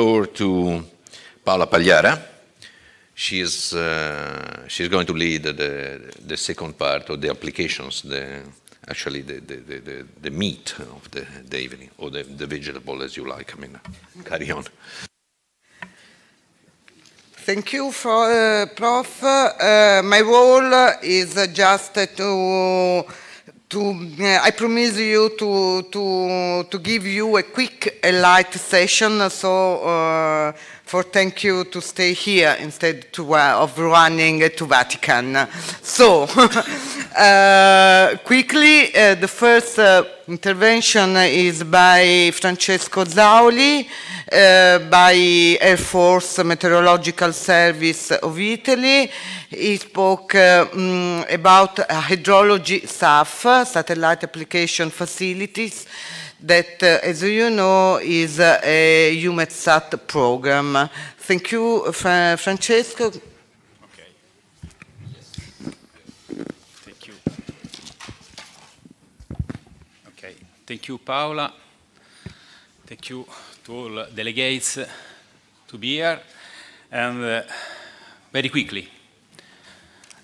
floor to Paola Pagliara. She is, uh, she's going to lead the, the second part of the applications, the, actually the, the, the, the, meat of the, the evening, or the, the vegetable as you like. I mean, carry on. Thank you for uh, Prof. Uh, my role is just to to, uh, I promise you to, to, to give you a quick, a light session, so uh, for thank you to stay here instead to, uh, of running to Vatican. So, uh, quickly, uh, the first uh, Intervention is by Francesco Zauli, uh, by Air Force Meteorological Service of Italy. He spoke uh, um, about hydrology SAF, Satellite Application Facilities, that, uh, as you know, is a UMETSAT program. Thank you, Fra Francesco. Thank you, Paola. Thank you to all delegates to be here. And uh, very quickly,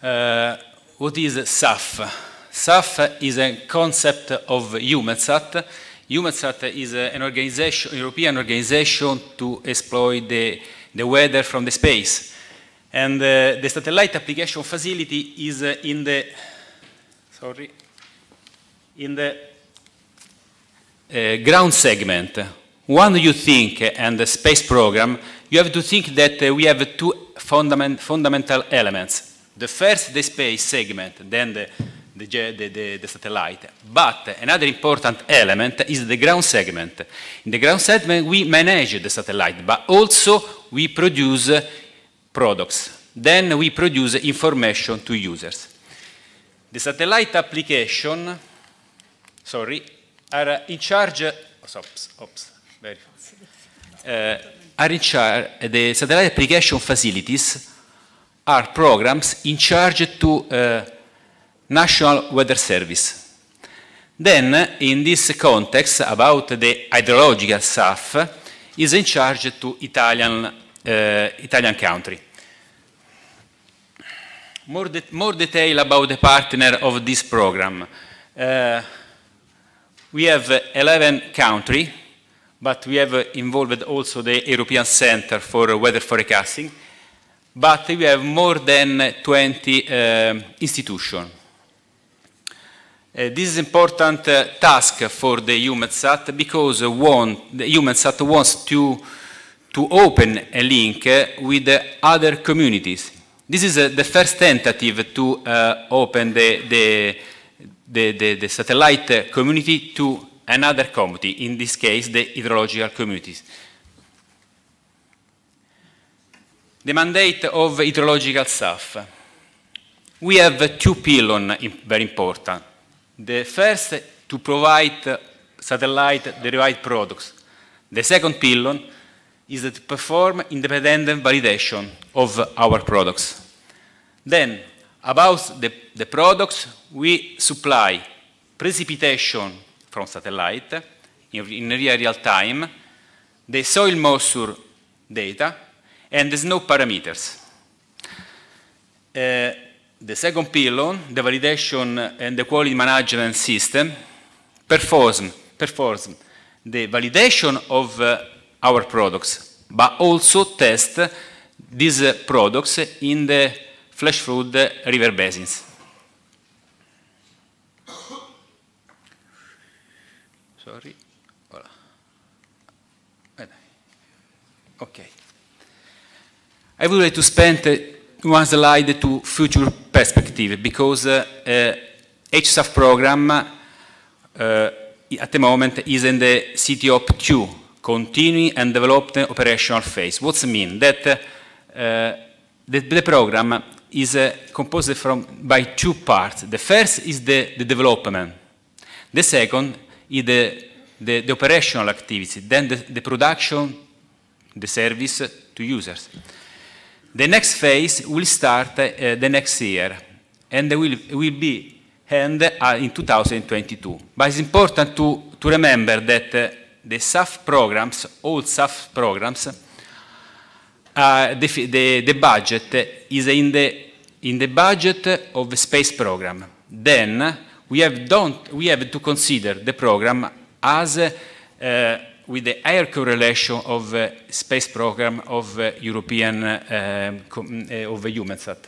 uh, what is SAF? SAF is a concept of UMESAT. UMESAT is an organization, European organization to exploit the, the weather from the space. And uh, the satellite application facility is uh, in the, sorry, in the Eh, ground segment, one you think and the space program, you have to think that eh, we have two fundament, fundamental elements. The first, the space segment, then the, the, the, the, satellite. But another important element is the ground segment. In the ground segment, we manage the satellite, but also we produce eh, products. Then we produce information to users. The satellite application, sorry, are in charge, oops, oops, very, uh, eh, are in charge, eh, the satellite application facilities are programs in charge to uh, National Weather Service. Then, in this context, about the hydrological stuff, is in charge to Italian, uh, Italian country. More, de more, detail about the partner of this program. Uh, We have uh, 11 countries, but we have uh, involved also the European Center for Weather Forecasting, but we have more than 20 uh, institutions. Uh, this is important uh, task for the UMATSAT because uh, one, the UMATSAT wants to, to open a link uh, with other communities. This is the first tentative to open the, the, the, the, the satellite community to another community, in this case the hydrological communities. The mandate of hydrological staff. We have two pillars, very important. The first, to provide satellite-derived products. The second pillar is to perform independent validation of our products. Then, about the, the products we supply precipitation from satellite in, in real time, the soil moisture data, and the snow parameters. Uh, the second pillar, the validation and the quality management system, performs, performs the validation of uh, our products, but also test these uh, products in the flash flood river basins. Sorry. Okay. I would like to spend uh, one slide to future perspective because uh, uh, eh, HSAF program eh, at the moment is in the CTOP 2, continuing and developed operational phase. What's mean? That eh, the, the, program is uh, composed from, by two parts. The first is the, the development. The second is the, the, the operational activity, then the, the production, the service to users. The next phase will start uh, the next year and will, will be end uh, in 2022. But it's important to, to remember that uh, the SAF programs, all SAF programs, uh, the, the, the, budget is in the, in the budget of the space program. Then we have, don't, we have to consider the program as uh, with the air correlation of the uh, space program of the uh, European uh, of EUMETSAT.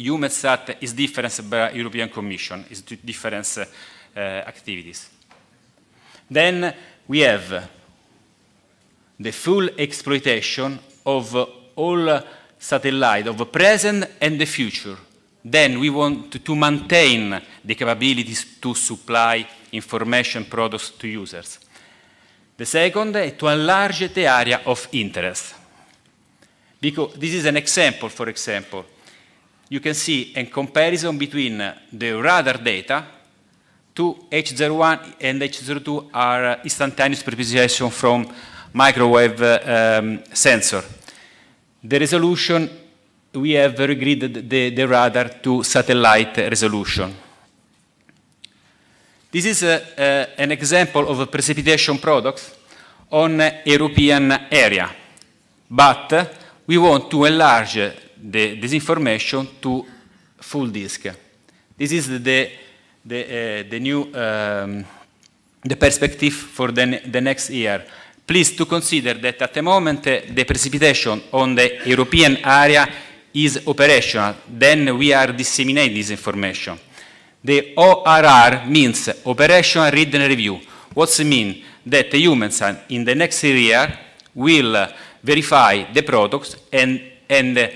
EUMETSAT is different by European Commission, is different activities. Then we have the full exploitation of all satellites, of the present and the future. Then we want to maintain the capabilities to supply information products to users. The second is to enlarge the area of interest. Because this is an example, for example, you can see a comparison between the radar data to H01 and H02 are instantaneous precipitation from microwave uh, um, sensor. The resolution, we have regraded the, the radar to satellite resolution. This is a, uh, a, uh, an example of a precipitation products on European area, but we want to enlarge the, this information to full disk. This is the, the, uh, the new um, the perspective for the, the next year. Please to consider that at the moment uh, the precipitation on the European area is operational, then we are disseminating this information. The ORR means Operational Read and Review. What's it mean? That the humans in the next year will uh, verify the products and, and uh,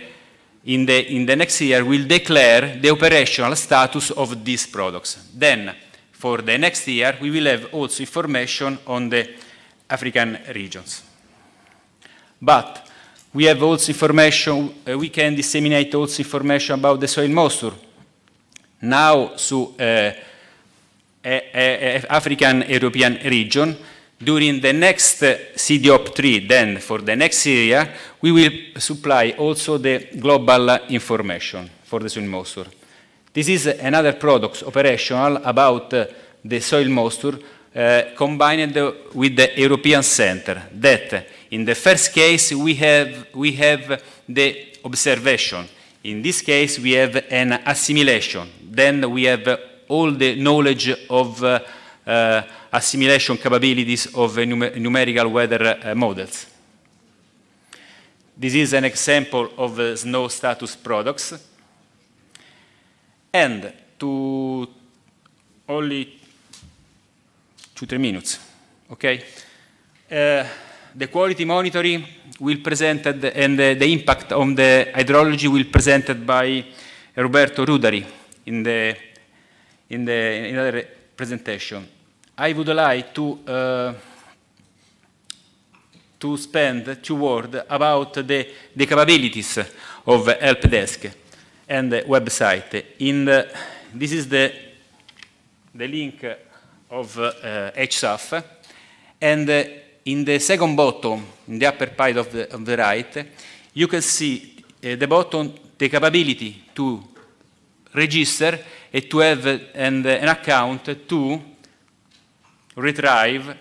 in, the, in the next year will declare the operational status of these products. Then, for the next year, we will have also information on the African regions. But we have also information, uh, we can disseminate also information about the soil moisture. Now, so uh, African European region, during the next uh, CDOP3, then for the next area, we will supply also the global information for the soil moisture. This is another product operational about uh, the soil moisture uh, combined with the European Center that in the first case we have, we have the observation, in this case we have an assimilation, then we have all the knowledge of uh, uh, assimilation capabilities of num numerical weather uh, models. This is an example of uh, snow status products. And to only two, three minutes. Okay? Uh, the quality monitoring will presented and the, the, impact on the hydrology will presented by Roberto Rudari in the in the in another presentation. I would like to uh, to spend two words about the, the capabilities of help desk and the website. In the, this is the the link of uh, HSAF. And uh, in the second bottom, in the upper part of the, of the right, you can see uh, the bottom, the capability to register and to have uh, an, uh, an account to retrieve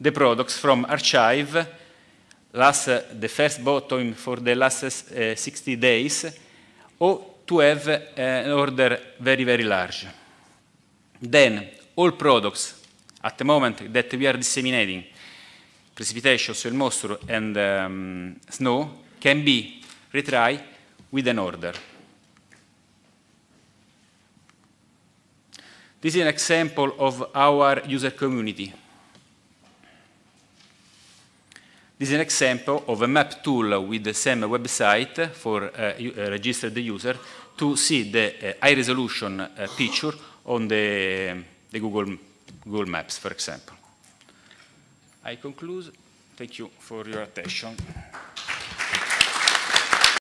the products from archive, last, uh, the first bottom for the last 60 days, or to have an order very, very large. Then all products at the moment that we are disseminating, precipitation, soil moisture, and um, snow, can be retried with an order. This is an example of our user community. This is an example of a map tool with the same website for uh, uh registered user to see the uh, high resolution uh, picture on the um, the Google, Google Maps, for example. I conclude. Thank you for your attention.